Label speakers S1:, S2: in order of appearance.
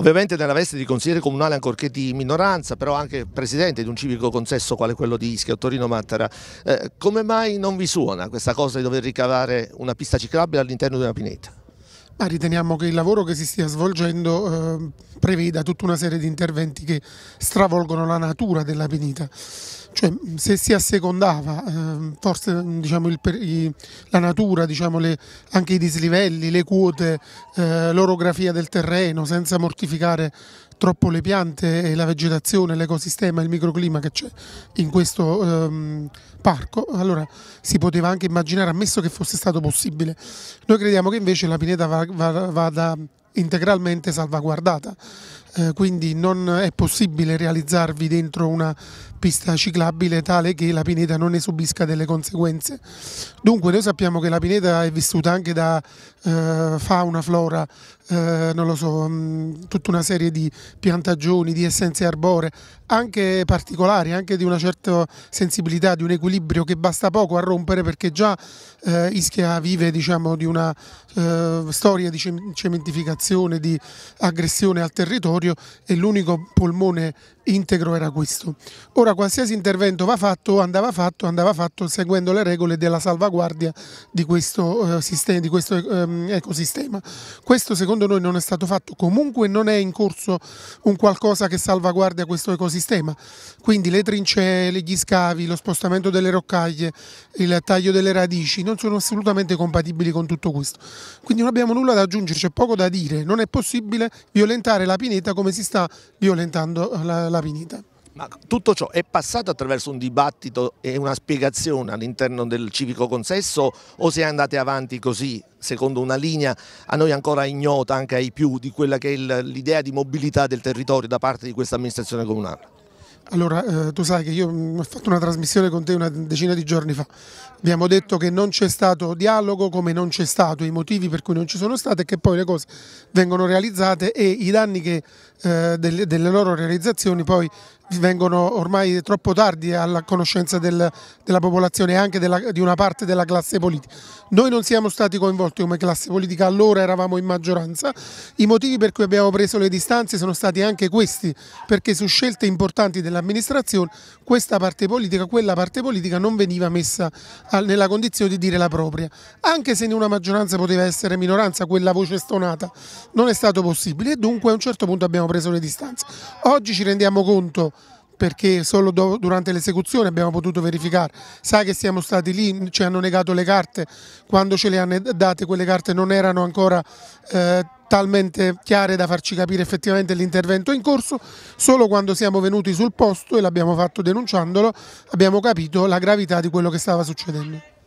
S1: ovviamente nella veste di consigliere comunale ancorché di minoranza, però anche presidente di un civico consesso quale quello di Ischia, Torino Mattara, eh, come mai non vi suona questa cosa di dover ricavare una pista ciclabile all'interno di una pineta?
S2: Ma riteniamo che il lavoro che si stia svolgendo eh, preveda tutta una serie di interventi che stravolgono la natura della penita. Cioè, se si assecondava eh, forse diciamo, il, i, la natura, diciamo, le, anche i dislivelli, le quote, eh, l'orografia del terreno, senza mortificare troppo le piante e la vegetazione, l'ecosistema, il microclima che c'è in questo ehm, parco, allora si poteva anche immaginare, ammesso che fosse stato possibile. Noi crediamo che invece la pineta vada integralmente salvaguardata eh, quindi non è possibile realizzarvi dentro una pista ciclabile tale che la pineta non ne subisca delle conseguenze. Dunque noi sappiamo che la pineta è vissuta anche da eh, fauna, flora, eh, non lo so, mh, mm, tutta una serie di piantagioni, di essenze arboree, anche particolari, anche di una certa sensibilità, di un equilibrio che basta poco a rompere perché già eh, Ischia vive diciamo, di una eh, storia di cementificazione, di aggressione al territorio respiratorio e l'unico polmone integro era questo. Ora qualsiasi intervento va fatto, andava fatto, andava fatto seguendo le regole della salvaguardia di questo, eh, sistema, di questo eh, ecosistema. Questo secondo noi non è stato fatto, comunque non è in corso un qualcosa che salvaguardia questo ecosistema, quindi le trincee, gli scavi, lo spostamento delle roccaglie, il taglio delle radici non sono assolutamente compatibili con tutto questo. Quindi non abbiamo nulla da aggiungere, c'è poco da dire, non è possibile violentare la pineta violenta come si sta violentando la, la pinita. Ma tutto
S1: ciò è passato attraverso un dibattito e una spiegazione all'interno del civico consesso o se andate avanti così, secondo una linea a noi ancora ignota anche ai più di quella che è l'idea di mobilità del territorio da parte di questa amministrazione comunale?
S2: Allora, eh, tu sai che io mm, ho fatto una trasmissione con te una decina di giorni fa. Abbiamo detto che non c'è stato dialogo come non c'è stato, i motivi per cui non ci sono state e che poi le cose vengono realizzate e i danni che, eh, delle, delle, loro realizzazioni poi vengono ormai troppo tardi alla conoscenza del, della popolazione e anche della, di una parte della classe politica. Noi non siamo stati coinvolti come classe politica, allora eravamo in maggioranza. I motivi per cui abbiamo preso le distanze sono stati anche questi, perché su scelte importanti dell'amministrazione questa parte politica, quella parte politica non veniva messa nella condizione di dire la propria. Anche se in una maggioranza poteva essere minoranza, quella voce stonata non è stato possibile e dunque a un certo punto abbiamo preso le distanze. Oggi ci rendiamo conto perché solo do, durante l'esecuzione abbiamo potuto verificare, Sai che siamo stati lì, ci hanno negato le carte, quando ce le hanno date quelle carte non erano ancora eh, talmente chiare da farci capire effettivamente l'intervento in corso, solo quando siamo venuti sul posto e l'abbiamo fatto denunciandolo abbiamo capito la gravità di quello che stava succedendo.